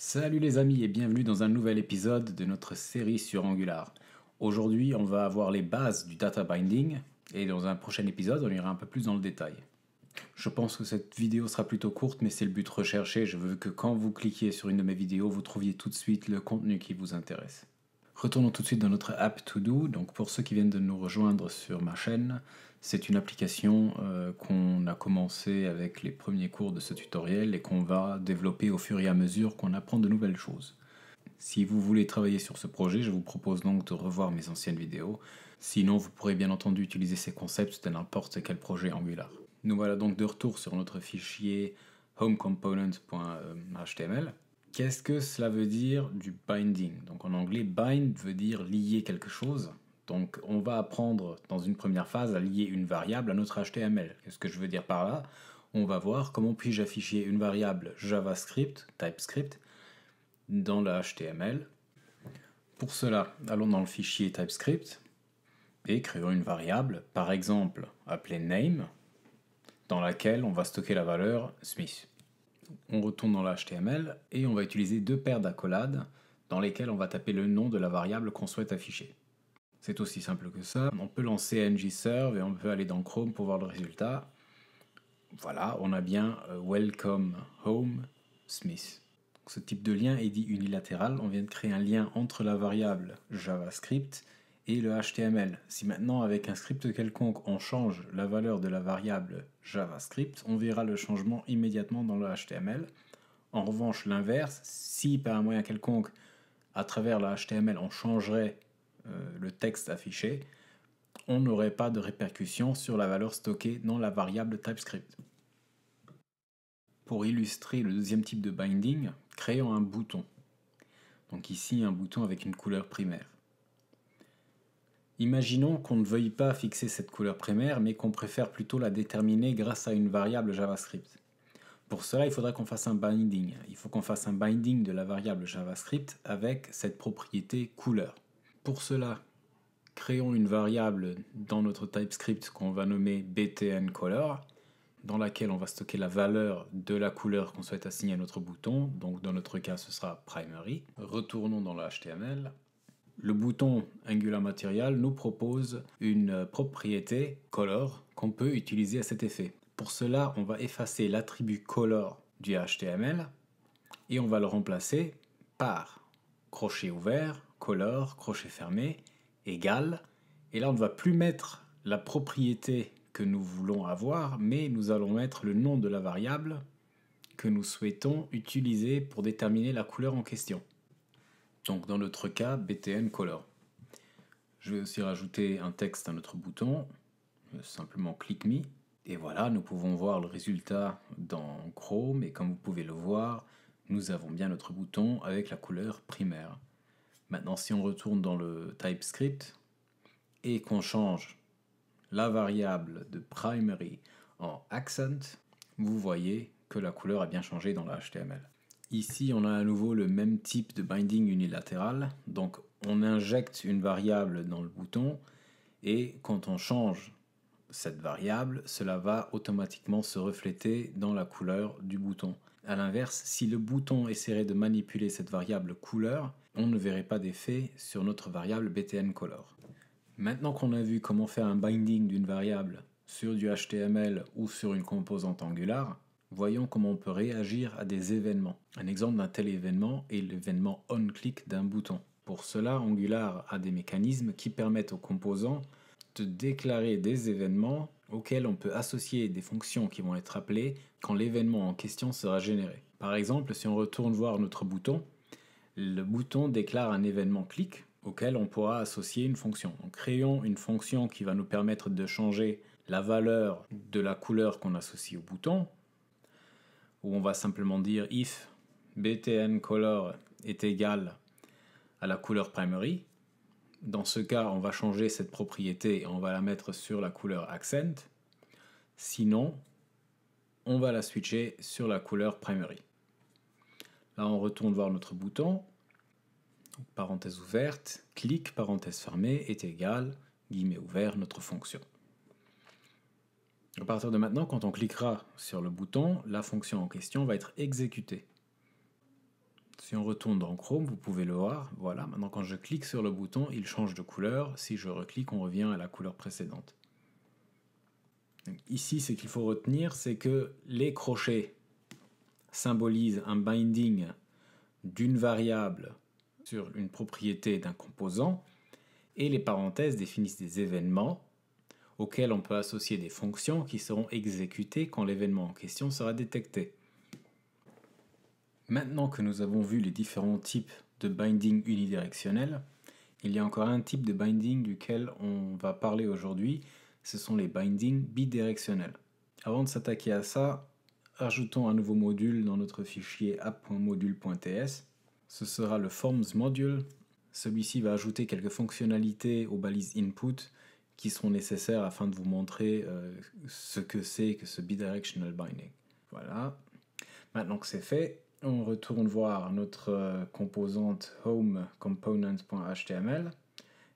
Salut les amis et bienvenue dans un nouvel épisode de notre série sur Angular. Aujourd'hui, on va avoir les bases du data binding et dans un prochain épisode, on ira un peu plus dans le détail. Je pense que cette vidéo sera plutôt courte, mais c'est le but recherché. Je veux que quand vous cliquez sur une de mes vidéos, vous trouviez tout de suite le contenu qui vous intéresse. Retournons tout de suite dans notre app To Do. Donc pour ceux qui viennent de nous rejoindre sur ma chaîne, c'est une application euh, qu'on a commencé avec les premiers cours de ce tutoriel et qu'on va développer au fur et à mesure qu'on apprend de nouvelles choses. Si vous voulez travailler sur ce projet, je vous propose donc de revoir mes anciennes vidéos. Sinon, vous pourrez bien entendu utiliser ces concepts dans n'importe quel projet Angular. Nous voilà donc de retour sur notre fichier homecomponent.html. Qu'est-ce que cela veut dire du binding Donc en anglais, bind veut dire lier quelque chose. Donc on va apprendre dans une première phase à lier une variable à notre HTML. Qu'est-ce que je veux dire par là On va voir comment puis-je afficher une variable JavaScript, TypeScript, dans la HTML. Pour cela, allons dans le fichier TypeScript et créons une variable, par exemple appelée name, dans laquelle on va stocker la valeur Smith on retourne dans l'HTML et on va utiliser deux paires d'accolades dans lesquelles on va taper le nom de la variable qu'on souhaite afficher. C'est aussi simple que ça. On peut lancer ng-serve et on peut aller dans Chrome pour voir le résultat. Voilà, on a bien euh, Welcome Home Smith. Ce type de lien est dit unilatéral. On vient de créer un lien entre la variable JavaScript et le HTML. Si maintenant avec un script quelconque on change la valeur de la variable JavaScript, on verra le changement immédiatement dans le HTML. En revanche, l'inverse, si par un moyen quelconque, à travers le HTML, on changerait euh, le texte affiché, on n'aurait pas de répercussion sur la valeur stockée dans la variable TypeScript. Pour illustrer le deuxième type de binding, créons un bouton. Donc ici un bouton avec une couleur primaire. Imaginons qu'on ne veuille pas fixer cette couleur primaire, mais qu'on préfère plutôt la déterminer grâce à une variable JavaScript. Pour cela, il faudra qu'on fasse un binding. Il faut qu'on fasse un binding de la variable JavaScript avec cette propriété couleur. Pour cela, créons une variable dans notre TypeScript qu'on va nommer btnColor, dans laquelle on va stocker la valeur de la couleur qu'on souhaite assigner à notre bouton. Donc dans notre cas, ce sera primary. Retournons dans le HTML. Le bouton Angular Material nous propose une propriété color qu'on peut utiliser à cet effet. Pour cela, on va effacer l'attribut color du HTML et on va le remplacer par crochet ouvert, color, crochet fermé, égal. Et là, on ne va plus mettre la propriété que nous voulons avoir, mais nous allons mettre le nom de la variable que nous souhaitons utiliser pour déterminer la couleur en question. Donc dans notre cas, btn color. Je vais aussi rajouter un texte à notre bouton, simplement click me. Et voilà, nous pouvons voir le résultat dans Chrome et comme vous pouvez le voir, nous avons bien notre bouton avec la couleur primaire. Maintenant, si on retourne dans le TypeScript et qu'on change la variable de primary en accent, vous voyez que la couleur a bien changé dans la HTML. Ici, on a à nouveau le même type de binding unilatéral. Donc, on injecte une variable dans le bouton et quand on change cette variable, cela va automatiquement se refléter dans la couleur du bouton. A l'inverse, si le bouton essaierait de manipuler cette variable couleur, on ne verrait pas d'effet sur notre variable btnColor. color. Maintenant qu'on a vu comment faire un binding d'une variable sur du HTML ou sur une composante Angular, Voyons comment on peut réagir à des événements. Un exemple d'un tel événement est l'événement on-click d'un bouton. Pour cela, Angular a des mécanismes qui permettent aux composants de déclarer des événements auxquels on peut associer des fonctions qui vont être appelées quand l'événement en question sera généré. Par exemple, si on retourne voir notre bouton, le bouton déclare un événement clic auquel on pourra associer une fonction. En créons une fonction qui va nous permettre de changer la valeur de la couleur qu'on associe au bouton où on va simplement dire if btn color est égal à la couleur primary. Dans ce cas, on va changer cette propriété et on va la mettre sur la couleur accent. Sinon, on va la switcher sur la couleur primary. Là, on retourne voir notre bouton. parenthèse ouverte, clic, parenthèse fermée est égal, guillemets ouvert, notre fonction. À partir de maintenant, quand on cliquera sur le bouton, la fonction en question va être exécutée. Si on retourne dans Chrome, vous pouvez le voir. Voilà, maintenant quand je clique sur le bouton, il change de couleur. Si je reclique, on revient à la couleur précédente. ici, ce qu'il faut retenir, c'est que les crochets symbolisent un binding d'une variable sur une propriété d'un composant, et les parenthèses définissent des événements Auxquels on peut associer des fonctions qui seront exécutées quand l'événement en question sera détecté. Maintenant que nous avons vu les différents types de binding unidirectionnel, il y a encore un type de binding duquel on va parler aujourd'hui, ce sont les bindings bidirectionnels. Avant de s'attaquer à ça, ajoutons un nouveau module dans notre fichier app.module.ts. Ce sera le forms module. Celui-ci va ajouter quelques fonctionnalités aux balises input qui seront nécessaires afin de vous montrer euh, ce que c'est que ce bidirectional binding. Voilà. Maintenant que c'est fait, on retourne voir notre euh, composante home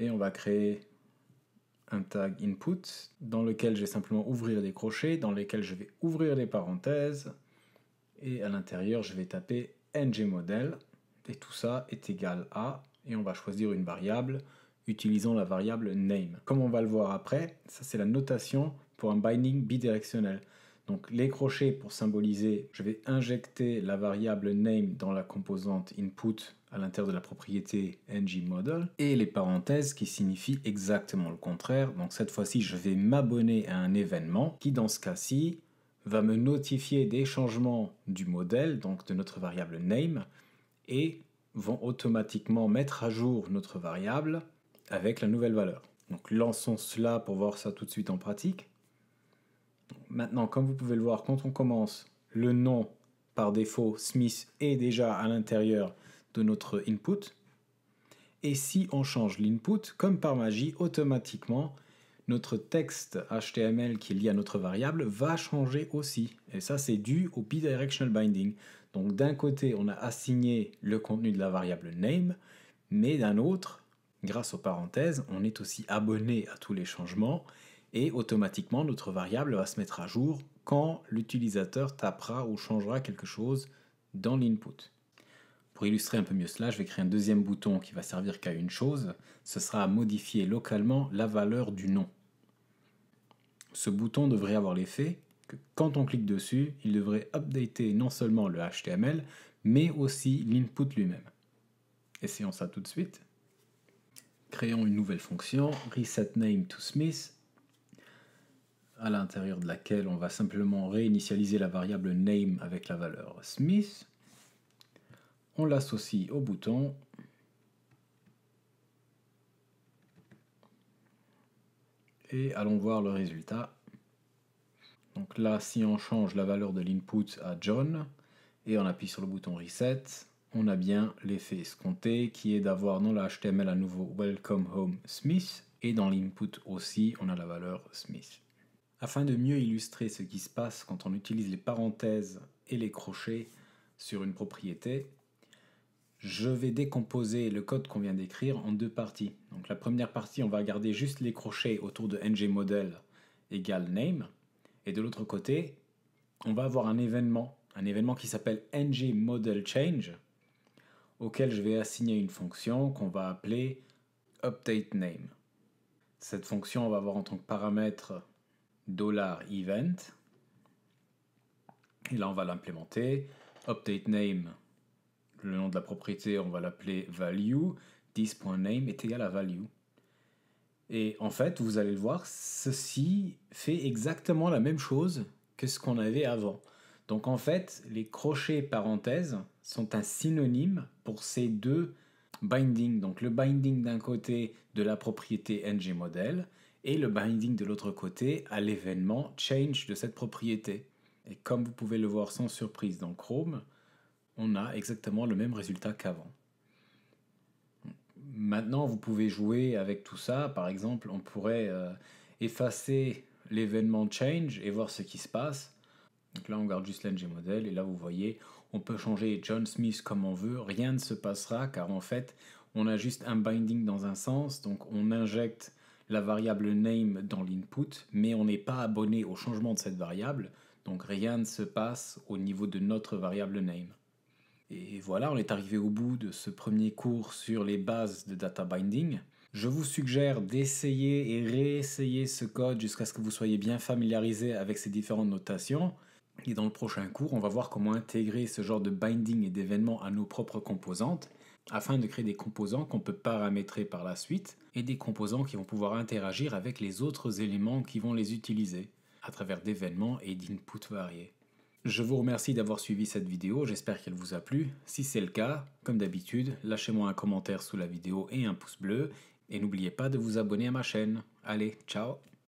et on va créer un tag input dans lequel je vais simplement ouvrir des crochets, dans lesquels je vais ouvrir les parenthèses et à l'intérieur je vais taper ngModel et tout ça est égal à et on va choisir une variable utilisant la variable name. Comme on va le voir après, ça c'est la notation pour un binding bidirectionnel. Donc les crochets pour symboliser, je vais injecter la variable name dans la composante input à l'intérieur de la propriété ngModel et les parenthèses qui signifient exactement le contraire. Donc cette fois-ci, je vais m'abonner à un événement qui dans ce cas-ci va me notifier des changements du modèle, donc de notre variable name, et vont automatiquement mettre à jour notre variable avec la nouvelle valeur. Donc lançons cela pour voir ça tout de suite en pratique. Maintenant, comme vous pouvez le voir, quand on commence, le nom par défaut Smith est déjà à l'intérieur de notre input. Et si on change l'input, comme par magie, automatiquement, notre texte HTML qui est lié à notre variable va changer aussi. Et ça, c'est dû au bidirectional binding. Donc d'un côté, on a assigné le contenu de la variable name, mais d'un autre, Grâce aux parenthèses, on est aussi abonné à tous les changements et automatiquement notre variable va se mettre à jour quand l'utilisateur tapera ou changera quelque chose dans l'input. Pour illustrer un peu mieux cela, je vais créer un deuxième bouton qui va servir qu'à une chose, ce sera à modifier localement la valeur du nom. Ce bouton devrait avoir l'effet que quand on clique dessus, il devrait updater non seulement le HTML, mais aussi l'input lui-même. Essayons ça tout de suite créons une nouvelle fonction, Name to Smith, à l'intérieur de laquelle on va simplement réinitialiser la variable name avec la valeur Smith. On l'associe au bouton. Et allons voir le résultat. Donc là, si on change la valeur de l'input à John et on appuie sur le bouton Reset, on a bien l'effet escompté qui est d'avoir dans l'HTML à nouveau Welcome Home Smith et dans l'input aussi on a la valeur Smith. Afin de mieux illustrer ce qui se passe quand on utilise les parenthèses et les crochets sur une propriété, je vais décomposer le code qu'on vient d'écrire en deux parties. Donc la première partie, on va garder juste les crochets autour de ngModel égale name. Et de l'autre côté, on va avoir un événement, un événement qui s'appelle ngModelChange, auquel je vais assigner une fonction qu'on va appeler updateName. Cette fonction, on va avoir en tant que paramètre $event. Et là, on va l'implémenter. UpdateName, le nom de la propriété, on va l'appeler value. This.name est égal à value. Et en fait, vous allez le voir, ceci fait exactement la même chose que ce qu'on avait avant. Donc en fait, les crochets parenthèses sont un synonyme pour ces deux bindings. Donc le binding d'un côté de la propriété ng et le binding de l'autre côté à l'événement change de cette propriété. Et comme vous pouvez le voir sans surprise dans Chrome, on a exactement le même résultat qu'avant. Maintenant, vous pouvez jouer avec tout ça. Par exemple, on pourrait euh, effacer l'événement change et voir ce qui se passe. Donc là, on garde juste l'ng model et là, vous voyez, on peut changer John Smith comme on veut, rien ne se passera car en fait, on a juste un binding dans un sens, donc on injecte la variable name dans l'input, mais on n'est pas abonné au changement de cette variable, donc rien ne se passe au niveau de notre variable name. Et voilà, on est arrivé au bout de ce premier cours sur les bases de data binding. Je vous suggère d'essayer et réessayer ce code jusqu'à ce que vous soyez bien familiarisé avec ces différentes notations. Et dans le prochain cours, on va voir comment intégrer ce genre de binding et d'événements à nos propres composantes afin de créer des composants qu'on peut paramétrer par la suite et des composants qui vont pouvoir interagir avec les autres éléments qui vont les utiliser à travers d'événements et d'inputs variés. Je vous remercie d'avoir suivi cette vidéo, j'espère qu'elle vous a plu. Si c'est le cas, comme d'habitude, lâchez-moi un commentaire sous la vidéo et un pouce bleu et n'oubliez pas de vous abonner à ma chaîne. Allez, ciao